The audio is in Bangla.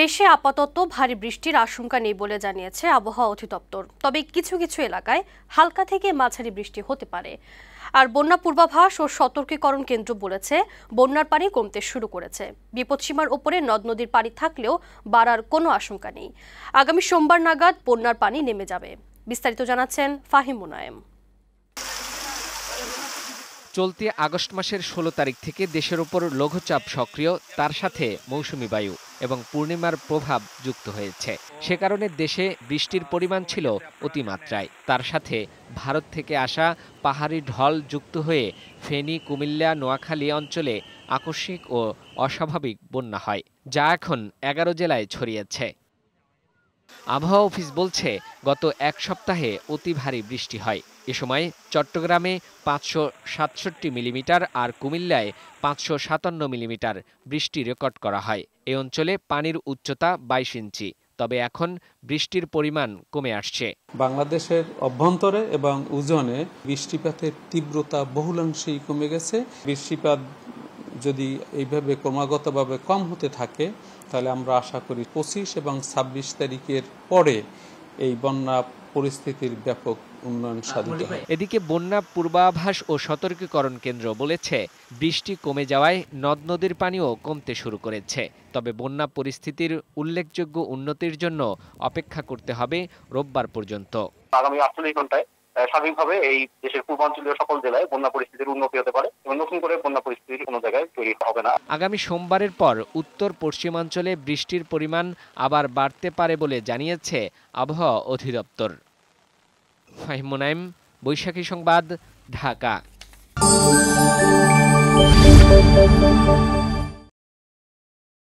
দেশে আপাতত ভারী বৃষ্টির আশঙ্কা নেই বলে জানিয়েছে আবহাওয়া অধিদপ্তর তবে কিছু কিছু এলাকায় হালকা থেকে মাঝারি বৃষ্টি হতে পারে আর বন্যা পূর্বাভাস ও সতর্কীকরণ কেন্দ্র বলেছে বন্যার পানি কমতে শুরু করেছে বিপদসীমার ওপরে নদ নদীর পানি থাকলেও বাড়ার কোনো আশঙ্কা নেই আগামী সোমবার নাগাদ বন্যার পানি নেমে যাবে বিস্তারিত জানাচ্ছেন ফাহিম মুনায়েম চলতি আগস্ট মাসের ষোলো তারিখ থেকে দেশের ওপর লঘুচাপ সক্রিয় তার সাথে মৌসুমি বায়ু এবং পূর্ণিমার প্রভাব যুক্ত হয়েছে সে কারণে দেশে বৃষ্টির পরিমাণ ছিল অতিমাত্রায় তার সাথে ভারত থেকে আসা পাহাড়ি ঢল যুক্ত হয়ে ফেনী কুমিল্লা নোয়াখালী অঞ্চলে আকস্মিক ও অস্বাভাবিক বন্যা হয় যা এখন এগারো জেলায় ছড়িয়েছে আবহাওয়া অফিস বলছে গত এক সপ্তাহে অতি ভারী বৃষ্টি হয় এ সময় চট্টগ্রামে পাঁচশো সাতষট্টি মিলিমিটার আর কুমিল্লায় পাঁচশো সাতান্ন মিলিমিটার বৃষ্টি রেকর্ড করা হয় এ অঞ্চলে পানির উচ্চতা বাইশ ইঞ্চি তবে এখন বৃষ্টির পরিমাণ কমে আসছে বাংলাদেশের অভ্যন্তরে এবং উজনে বৃষ্টিপাতের তীব্রতা বহুলাংশেই কমে গেছে বৃষ্টিপাত যদি এইভাবে ক্রমাগতভাবে কম হতে থাকে তাহলে আমরা আশা করি পঁচিশ এবং ছাব্বিশ তারিখের পরে এই বন্যা পরিস্থিতির ব্যাপক উন্নয়ন সাধিত এদিকে বন্যা পূর্বাভাস ও সতর্কীকরণ কেন্দ্র বলেছে বৃষ্টি কমে যাওয়ায় নদ নদীর পানিও কমতে শুরু করেছে তবে বন্যা পরিস্থিতির উল্লেখযোগ্য উন্নতির জন্য অপেক্ষা করতে হবে রোববার পর্যন্ত আগামী আটচল্লিশ ঘন্টায় স্বাভাবিকভাবে এই দেশের পূর্বাঞ্চলীয় সকল জেলায় বন্যা পরিস্থিতির উন্নতি হতে পারে এবং নতুন করে বন্যা পরিস্থিতির কোনো জায়গায় তৈরি হবে না আগামী সোমবারের পর উত্তর পশ্চিমাঞ্চলে বৃষ্টির পরিমাণ আবার বাড়তে পারে বলে জানিয়েছে আবহাওয়া অধিদপ্তর ফাহিমুনাইম বৈশাখী সংবাদ ঢাকা